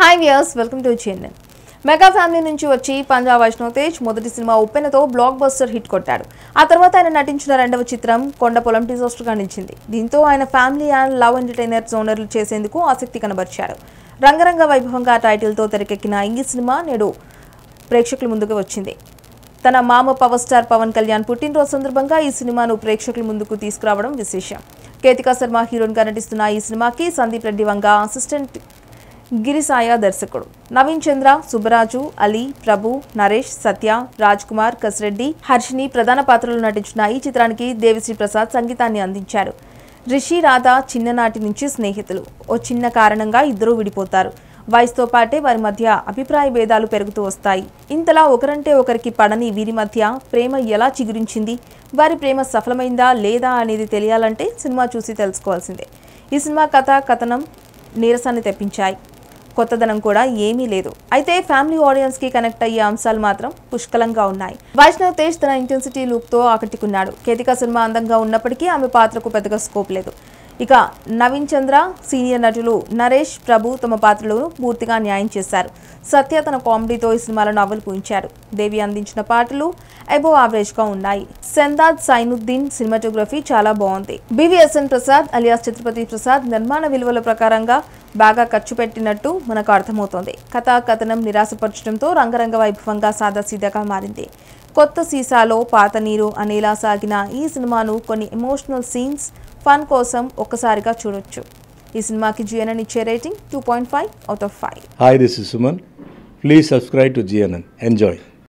hi viewers welcome to చిన్నన్ mega family నుంచి వచ్చి పంజాబ్ వైష్ణవ్ తేజ్ మొదటి సినిమా ఉప్పెనతో బ్లాక్ బస్టర్ హిట్ కొట్టాడు ఆ తర్వాత ఆయన నటించిన రెండవ చిత్రం కొండ పొలం టీజోస్టర్గా నిలిచింది దీంతో ఆయన ఫ్యామిలీ అండ్ లవ్ ఎంటర్టైనర్ జోనర్లు చేసేందుకు ఆసక్తి కనబరిచారు రంగరంగ వైభవంగా టైటిల్తో తెరకెక్కిన ఈ సినిమా నేడు ప్రేక్షకుల ముందుకు వచ్చింది తన మామ పవర్ స్టార్ పవన్ కళ్యాణ్ పుట్టినరోజు సందర్భంగా ఈ సినిమాను ప్రేక్షకుల ముందుకు తీసుకురావడం విశేషం కేతికా శర్మ హీరోయిన్గా నటిస్తున్న ఈ సినిమాకి సందీప్ రెడ్డి వంగ అసిస్టెంట్ గిరిసాయ దర్శకుడు నవీన్ చంద్ర సుబ్బరాజు అలీ ప్రభు నరేష్ సత్య రాజ్ కుమార్ కసిరెడ్డి హర్షిని ప్రధాన పాత్రలు నటించిన ఈ చిత్రానికి దేవిశ్రీ ప్రసాద్ సంగీతాన్ని అందించారు రిషి రాధ చిన్ననాటి నుంచి స్నేహితులు ఓ చిన్న కారణంగా ఇద్దరూ విడిపోతారు వయసుతో పాటే వారి మధ్య అభిప్రాయ భేదాలు పెరుగుతూ వస్తాయి ఇంతలా ఒకరంటే ఒకరికి పడని వీరి మధ్య ప్రేమ ఎలా చిగురించింది వారి ప్రేమ సఫలమైందా లేదా అనేది తెలియాలంటే సినిమా చూసి తెలుసుకోవాల్సిందే ఈ సినిమా కథ కథనం నీరసాన్ని తెప్పించాయి కొత్తదనం కూడా ఏమీ లేదు అయితే ఫ్యామిలీ ఆడియన్స్ కి కనెక్ట్ అయ్యే అంశాలు మాత్రం పుష్కలంగా ఉన్నాయి వైష్ణవ్ తేజ్ తన ఇంటెన్సిటీ లుక్ తో ఆకట్టుకున్నాడు కేతిక సినిమా అందంగా ఉన్నప్పటికీ ఆమె పాత్రకు పెద్దగా స్కోప్ లేదు ఇక నవీన్ చంద్ర సీనియర్ నటులు నరేష్ ప్రభు తమ పాత్రలను పూర్తిగా న్యాయం చేశారు సత్య తన కామెడీతో ఈ సినిమాలో నవ్వులు పూయించారు దేవి అందించిన పాటలు ఎబో గా ఉన్నాయి సెందాద్ సైనుద్దీన్ సినిమాటోగ్రఫీ చాలా బాగుంది బివిఎస్ఎన్ ప్రసాద్ అలియాస్ ఛత్రపతి ప్రసాద్ నిర్మాణ విలువల ప్రకారంగా బాగా ఖర్చు పెట్టినట్టు మనకు అర్థమవుతోంది కథా కథనం నిరాశపరచడంతో రంగరంగ వైభవంగా సాదాసీదాగా మారింది కొత్త సీసాలో పాత నీరు అనేలా సాగిన ఈ సినిమాను కొన్ని ఎమోషనల్ సీన్స్ ఫన్ కోసం ఒక్కసారిగా చూడొచ్చు ఈ సినిమాకి జిఎన్ఎన్ ఇచ్చే rating two point five out of five hi this is Suman please subscribe to GNN enjoy